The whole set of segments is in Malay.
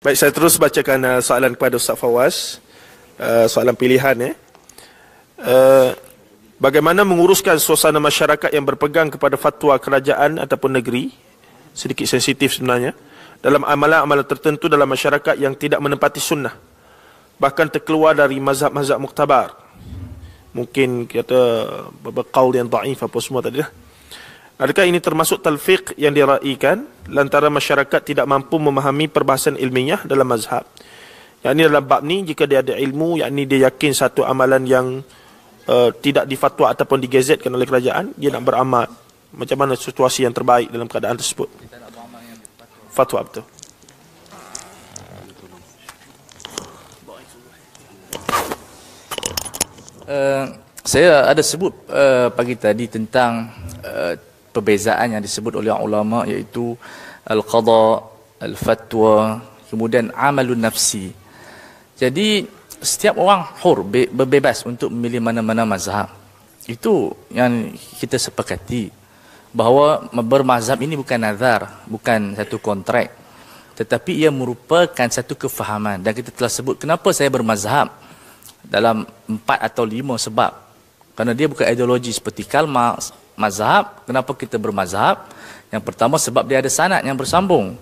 Baik, saya terus bacakan uh, soalan kepada Ustaz Fawaz. Uh, soalan pilihan. Eh. Uh, bagaimana menguruskan suasana masyarakat yang berpegang kepada fatwa kerajaan ataupun negeri? Sedikit sensitif sebenarnya. Dalam amalan-amalan tertentu dalam masyarakat yang tidak menempati sunnah. Bahkan terkeluar dari mazhab-mazhab muktabar. Mungkin kata berkaul yang ta'if apa semua tadi. Lah. Uh, Adakah ini termasuk talfiq yang diraikan lantaran masyarakat tidak mampu memahami perbahasan ilmiah dalam mazhab? Yang ini dalam bab ni, jika dia ada ilmu, yang ini dia yakin satu amalan yang uh, tidak difatwa ataupun digazetkan oleh kerajaan, dia nak beramal. Macam mana situasi yang terbaik dalam keadaan tersebut? Fatwa betul. Uh, saya ada sebut uh, pagi tadi tentang uh, perbezaan yang disebut oleh ulama iaitu al-qada, al-fatwa, kemudian amalun nafsi. Jadi setiap orang hur be- untuk memilih mana-mana mazhab. Itu yang kita sepakati bahawa bermazhab ini bukan nazar, bukan satu kontrak tetapi ia merupakan satu kefahaman dan kita telah sebut kenapa saya bermazhab dalam empat atau lima sebab kerana dia bukan ideologi seperti Karl Marx, mazhab. Kenapa kita bermazhab? Yang pertama sebab dia ada sanat yang bersambung.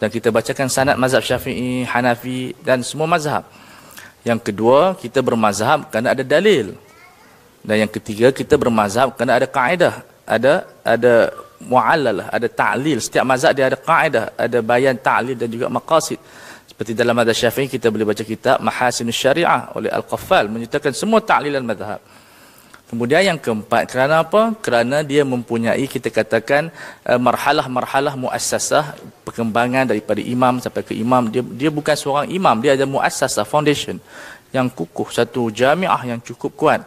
Dan kita bacakan sanat mazhab syafi'i, hanafi dan semua mazhab. Yang kedua, kita bermazhab kerana ada dalil. Dan yang ketiga, kita bermazhab kerana ada kaedah. Ada ada mu'allal, ada ta'lil. Setiap mazhab dia ada kaedah, ada bayan ta'lil dan juga maqasid. Seperti dalam mazhab syafi'i, kita boleh baca kitab Mahasin Syariah oleh al Qafal Menyertakan semua ta'lilan mazhab. Kemudian yang keempat, kerana apa? Kerana dia mempunyai kita katakan marhalah-marhalah eh, muassasah perkembangan daripada imam sampai ke imam. Dia dia bukan seorang imam, dia ada muassasah foundation yang kukuh, satu jamiah yang cukup kuat.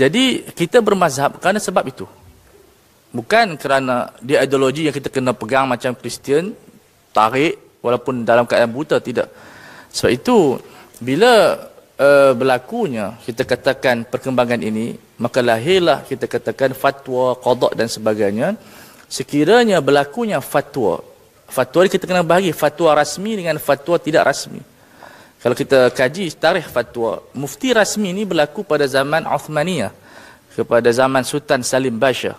Jadi kita bermazhab kerana sebab itu. Bukan kerana dia ideologi yang kita kena pegang macam Kristian, tarik walaupun dalam keadaan buta, tidak. Sebab itu, bila uh, berlakunya kita katakan perkembangan ini maka lahirlah kita katakan fatwa qadak dan sebagainya sekiranya berlakunya fatwa fatwa ini kita kena bagi fatwa rasmi dengan fatwa tidak rasmi kalau kita kaji tarikh fatwa mufti rasmi ini berlaku pada zaman Uthmaniyah kepada zaman Sultan Salim Basha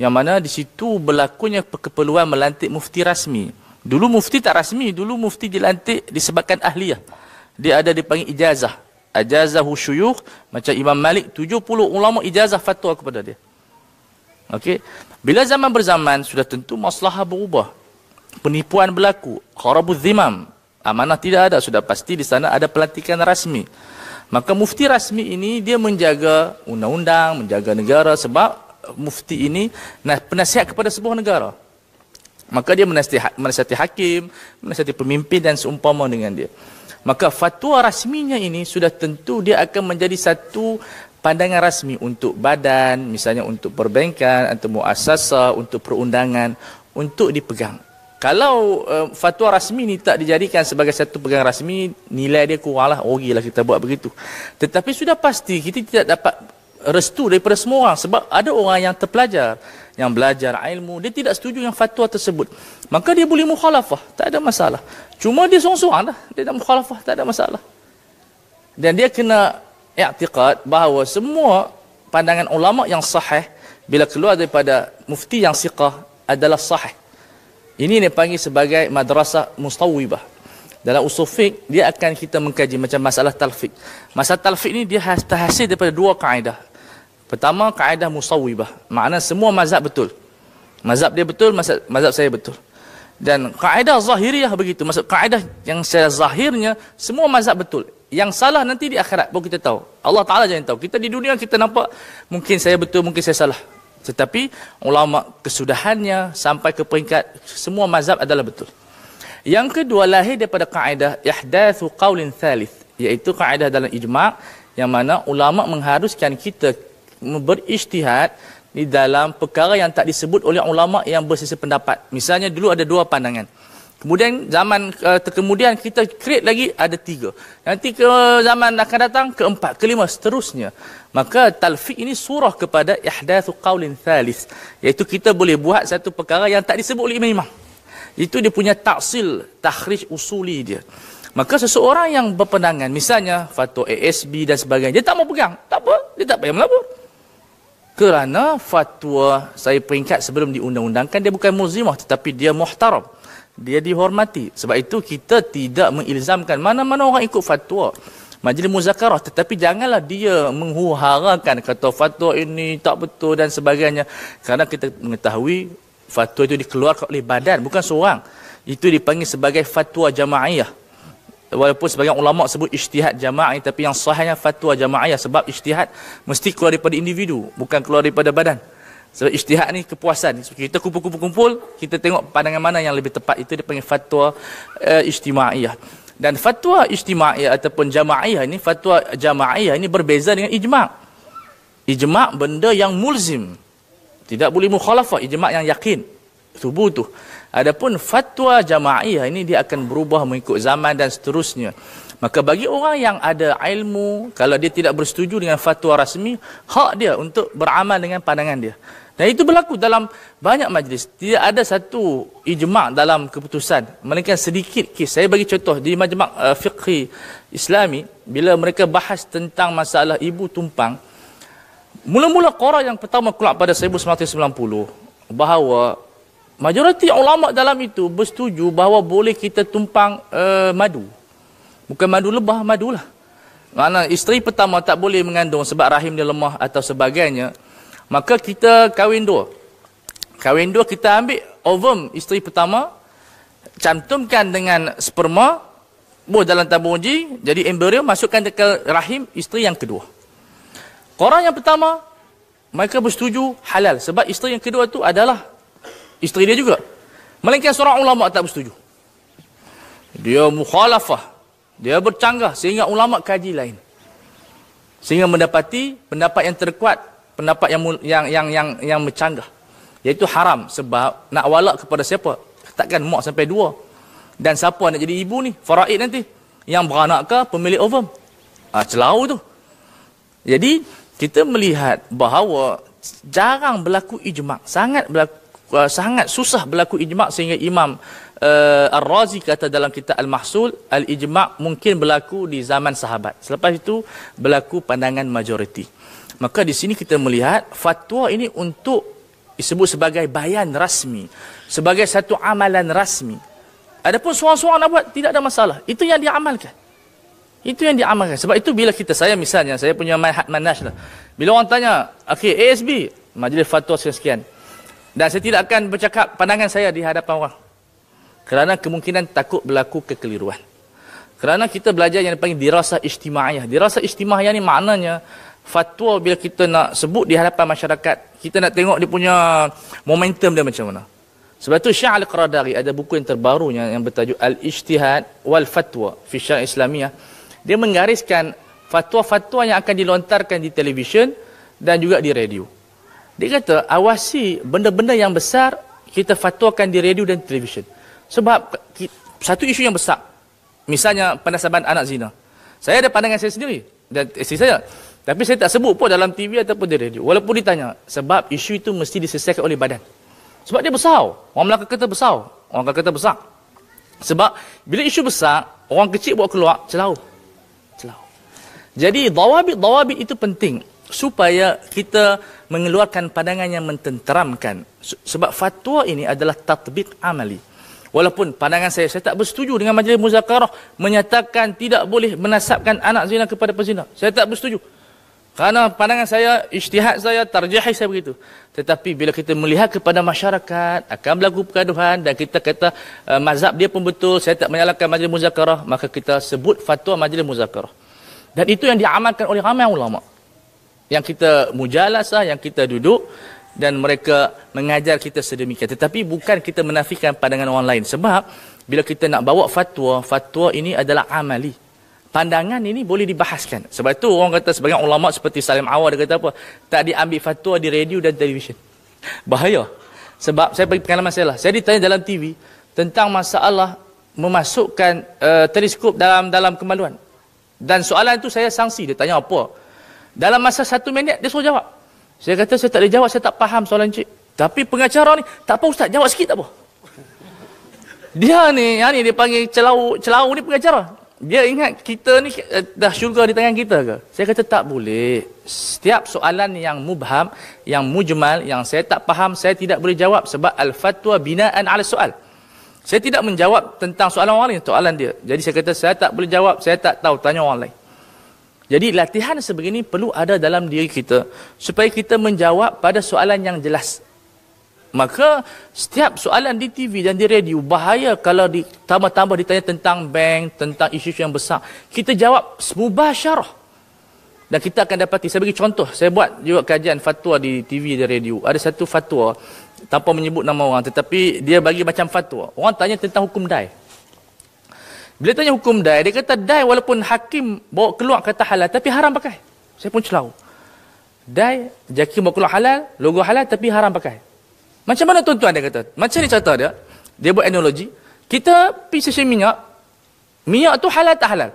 yang mana di situ berlakunya keperluan melantik mufti rasmi dulu mufti tak rasmi dulu mufti dilantik disebabkan ahliyah dia ada dipanggil ijazah ijazah syuyukh macam Imam Malik 70 ulama ijazah fatwa kepada dia okey bila zaman berzaman sudah tentu maslahah berubah penipuan berlaku kharabuz zimam amanah tidak ada sudah pasti di sana ada pelantikan rasmi maka mufti rasmi ini dia menjaga undang-undang menjaga negara sebab mufti ini penasihat kepada sebuah negara maka dia menasihati hakim menasihati pemimpin dan seumpama dengan dia maka fatwa rasminya ini sudah tentu dia akan menjadi satu pandangan rasmi untuk badan misalnya untuk perbankan untuk muassasah untuk perundangan untuk dipegang kalau uh, fatwa rasmi ini tak dijadikan sebagai satu pegang rasmi, nilai dia oh gila lah kita buat begitu. Tetapi sudah pasti kita tidak dapat restu daripada semua orang sebab ada orang yang terpelajar yang belajar ilmu dia tidak setuju yang fatwa tersebut maka dia boleh mukhalafah tak ada masalah cuma dia seorang-seorang lah dia nak mukhalafah tak ada masalah dan dia kena i'tiqad bahawa semua pandangan ulama yang sahih bila keluar daripada mufti yang siqah adalah sahih ini dia panggil sebagai madrasah mustawibah dalam usul fiqh, dia akan kita mengkaji macam masalah talfiq. Masalah talfiq ni dia terhasil daripada dua kaedah. Pertama, kaedah musawibah. Makna semua mazhab betul. Mazhab dia betul, mazhab, mazhab saya betul. Dan kaedah zahiriah begitu. Maksud kaedah yang secara zahirnya, semua mazhab betul. Yang salah nanti di akhirat pun kita tahu. Allah Ta'ala jangan tahu. Kita di dunia kita nampak, mungkin saya betul, mungkin saya salah. Tetapi ulama kesudahannya sampai ke peringkat semua mazhab adalah betul. Yang kedua lahir daripada kaedah ihdathu qawlin thalith. Iaitu kaedah dalam ijma' yang mana ulama mengharuskan kita berijtihad di dalam perkara yang tak disebut oleh ulama yang bersisa pendapat. Misalnya dulu ada dua pandangan. Kemudian zaman uh, eh, kemudian kita create lagi ada tiga. Nanti ke zaman akan datang keempat, kelima seterusnya. Maka talfiq ini surah kepada ihdathu qawlin thalith. Iaitu kita boleh buat satu perkara yang tak disebut oleh imam-imam. Itu dia punya taksil, takhrij usuli dia. Maka seseorang yang berpendangan, misalnya fatwa ASB dan sebagainya, dia tak mau pegang. Tak apa, dia tak payah melabur kerana fatwa saya peringkat sebelum diundang-undangkan dia bukan muzimah tetapi dia muhtaram dia dihormati sebab itu kita tidak mengilzamkan mana-mana orang ikut fatwa majlis muzakarah tetapi janganlah dia menghuharakan kata fatwa ini tak betul dan sebagainya kerana kita mengetahui fatwa itu dikeluarkan oleh badan bukan seorang itu dipanggil sebagai fatwa jama'iyah walaupun sebagai ulama sebut ijtihad jama'i tapi yang sahihnya fatwa ya, sebab ijtihad mesti keluar daripada individu bukan keluar daripada badan sebab ijtihad ni kepuasan kita kumpul-kumpul kumpul, kita tengok pandangan mana yang lebih tepat itu dia panggil fatwa uh, ijtima'iyah dan fatwa ijtima'iyah ataupun jama'iyah ini, fatwa jama'iyah ini berbeza dengan ijma' ijma' benda yang mulzim tidak boleh mukhalafah ijma' yang yakin subuh tu Adapun fatwa jama'iyah ini dia akan berubah mengikut zaman dan seterusnya. Maka bagi orang yang ada ilmu, kalau dia tidak bersetuju dengan fatwa rasmi, hak dia untuk beramal dengan pandangan dia. Dan itu berlaku dalam banyak majlis. Tidak ada satu ijma' dalam keputusan. Melainkan sedikit kes. Saya bagi contoh di majmak uh, eh, fiqhi islami. Bila mereka bahas tentang masalah ibu tumpang. Mula-mula korang yang pertama keluar pada 1990. Bahawa majoriti ulama dalam itu bersetuju bahawa boleh kita tumpang uh, madu. Bukan madu lebah, madulah. Mana isteri pertama tak boleh mengandung sebab rahim dia lemah atau sebagainya. Maka kita kahwin dua. Kahwin dua kita ambil ovum isteri pertama cantumkan dengan sperma buat dalam tabung uji jadi embrio masukkan ke rahim isteri yang kedua. Korang yang pertama mereka bersetuju halal sebab isteri yang kedua tu adalah isteri dia juga. Melainkan seorang ulama tak bersetuju. Dia mukhalafah. Dia bercanggah sehingga ulama kaji lain. Sehingga mendapati pendapat yang terkuat, pendapat yang yang yang yang, yang bercanggah. Iaitu haram sebab nak walak kepada siapa? Takkan mak sampai dua. Dan siapa nak jadi ibu ni? Faraid nanti. Yang beranak ke pemilik ovum? Ha, ah, celau tu. Jadi kita melihat bahawa jarang berlaku ijma' sangat berlaku Uh, sangat susah berlaku ijma' sehingga Imam uh, Ar-Razi kata dalam kitab Al-Mahsul, Al-Ijma' mungkin berlaku di zaman sahabat. Selepas itu, berlaku pandangan majoriti. Maka di sini kita melihat fatwa ini untuk disebut sebagai bayan rasmi. Sebagai satu amalan rasmi. Adapun seorang-seorang nak buat, tidak ada masalah. Itu yang diamalkan. Itu yang diamalkan. Sebab itu bila kita, saya misalnya, saya punya manhaj lah. Bila orang tanya, okay, ASB, majlis fatwa sekian-sekian. Dan saya tidak akan bercakap pandangan saya di hadapan orang. Kerana kemungkinan takut berlaku kekeliruan. Kerana kita belajar yang dipanggil dirasa istimaiyah. Dirasa istimaiyah ni maknanya fatwa bila kita nak sebut di hadapan masyarakat, kita nak tengok dia punya momentum dia macam mana. Sebab tu Syah Al-Qaradari ada buku yang terbarunya yang bertajuk Al-Ijtihad wal Fatwa fi Syariah Islamiah. Dia menggariskan fatwa-fatwa yang akan dilontarkan di televisyen dan juga di radio. Dia kata, awasi benda-benda yang besar, kita fatwakan di radio dan televisyen. Sebab satu isu yang besar, misalnya penasaban anak zina. Saya ada pandangan saya sendiri dan isteri saya. Tapi saya tak sebut pun dalam TV ataupun di radio. Walaupun ditanya, sebab isu itu mesti diselesaikan oleh badan. Sebab dia besar. Orang Melaka kata besar. Orang Melaka kata besar. Sebab bila isu besar, orang kecil buat keluar, celau. Celau. Jadi, dawabit-dawabit itu penting supaya kita mengeluarkan pandangan yang mententeramkan. Sebab fatwa ini adalah tatbik amali. Walaupun pandangan saya, saya tak bersetuju dengan majlis muzakarah menyatakan tidak boleh menasabkan anak zina kepada pezina. Saya tak bersetuju. Kerana pandangan saya, isytihad saya, tarjahi saya begitu. Tetapi bila kita melihat kepada masyarakat, akan berlaku pergaduhan dan kita kata uh, mazhab dia pun betul, saya tak menyalahkan majlis muzakarah, maka kita sebut fatwa majlis muzakarah. Dan itu yang diamalkan oleh ramai ulama' yang kita mujalasah, yang kita duduk dan mereka mengajar kita sedemikian. Tetapi bukan kita menafikan pandangan orang lain. Sebab bila kita nak bawa fatwa, fatwa ini adalah amali. Pandangan ini boleh dibahaskan. Sebab itu orang kata sebagian ulama seperti Salim Awad dia kata apa? Tak diambil fatwa di radio dan televisyen. Bahaya. Sebab saya bagi pengalaman saya lah. Saya ditanya dalam TV tentang masalah memasukkan uh, teleskop dalam dalam kemaluan. Dan soalan itu saya sanksi. Dia tanya apa? Dalam masa satu minit, dia suruh jawab. Saya kata, saya tak boleh jawab, saya tak faham soalan cik. Tapi pengacara ni, tak apa ustaz, jawab sikit tak apa. Dia ni, yang ni dia panggil celau, celau ni pengacara. Dia ingat kita ni eh, dah syurga di tangan kita ke? Saya kata tak boleh. Setiap soalan yang mubham, yang mujmal, yang saya tak faham, saya tidak boleh jawab sebab al-fatwa binaan ala soal. Saya tidak menjawab tentang soalan orang lain, soalan dia. Jadi saya kata saya tak boleh jawab, saya tak tahu, tanya orang lain. Jadi latihan sebegini perlu ada dalam diri kita supaya kita menjawab pada soalan yang jelas. Maka setiap soalan di TV dan di radio bahaya kalau ditambah-tambah ditanya tentang bank, tentang isu-isu yang besar. Kita jawab semubah syarah. Dan kita akan dapati, saya bagi contoh, saya buat juga kajian fatwa di TV dan radio. Ada satu fatwa, tanpa menyebut nama orang, tetapi dia bagi macam fatwa. Orang tanya tentang hukum dai. Bila tanya hukum dai, dia kata dai walaupun hakim bawa keluar kata halal tapi haram pakai. Saya pun celau. Dai, jaki bawa keluar halal, logo halal tapi haram pakai. Macam mana tuan-tuan dia kata? Macam ni cerita dia. Dia buat analogi. Kita pi sesi minyak. Minyak tu halal tak halal?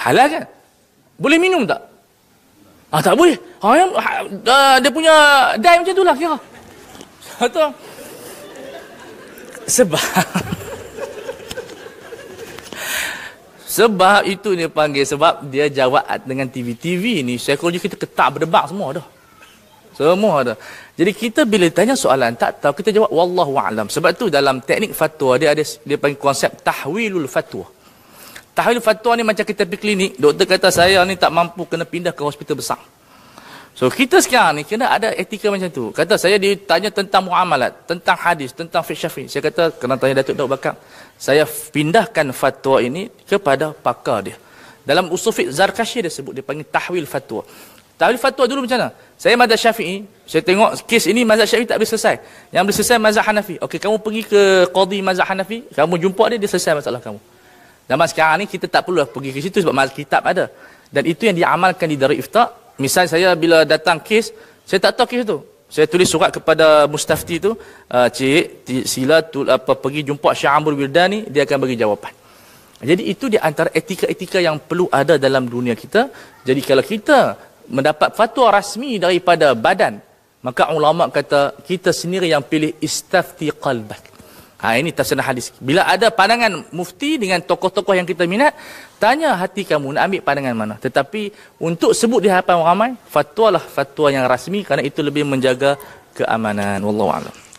Halal kan? Boleh minum tak? Ah tak boleh. Ha, ya, ha, dia punya dai macam tu lah kira. Atau? Sebab... Sebab itu dia panggil sebab dia jawab dengan TV-TV ni psikologi kita ketak berdebak semua dah. Semua dah. Jadi kita bila tanya soalan tak tahu kita jawab wallahu alam. Sebab tu dalam teknik fatwa dia ada dia panggil konsep tahwilul fatwa. Tahwilul fatwa ni macam kita pergi klinik, doktor kata saya ni tak mampu kena pindah ke hospital besar. So kita sekarang ni kena ada etika macam tu. Kata saya ditanya tentang muamalat, tentang hadis, tentang fiqh syafi'i. Saya kata kena tanya Datuk Daud Bakar. Saya pindahkan fatwa ini kepada pakar dia. Dalam usul fiqh Zarkashi dia sebut dia panggil tahwil fatwa. Tahwil fatwa dulu macam mana? Saya mazhab Syafi'i, saya tengok kes ini mazhab Syafi'i tak boleh selesai. Yang boleh selesai mazhab Hanafi. Okey, kamu pergi ke qadi mazhab Hanafi, kamu jumpa dia dia selesai masalah kamu. Zaman sekarang ni kita tak perlu lah pergi ke situ sebab mazhab kitab ada. Dan itu yang diamalkan di Darul Ifta' Misal saya bila datang kes, saya tak tahu kes tu. Saya tulis surat kepada mustafti tu, ah, cik, sila tu, apa, pergi jumpa Syah Amrul Wildan dia akan bagi jawapan. Jadi itu di antara etika-etika yang perlu ada dalam dunia kita. Jadi kalau kita mendapat fatwa rasmi daripada badan, maka ulama kata kita sendiri yang pilih istafti qalbak. Ha, ini tasanah hadis. Bila ada pandangan mufti dengan tokoh-tokoh yang kita minat, tanya hati kamu nak ambil pandangan mana. Tetapi untuk sebut di hadapan ramai, fatwalah fatwa yang rasmi kerana itu lebih menjaga keamanan. Wallahu a'lam.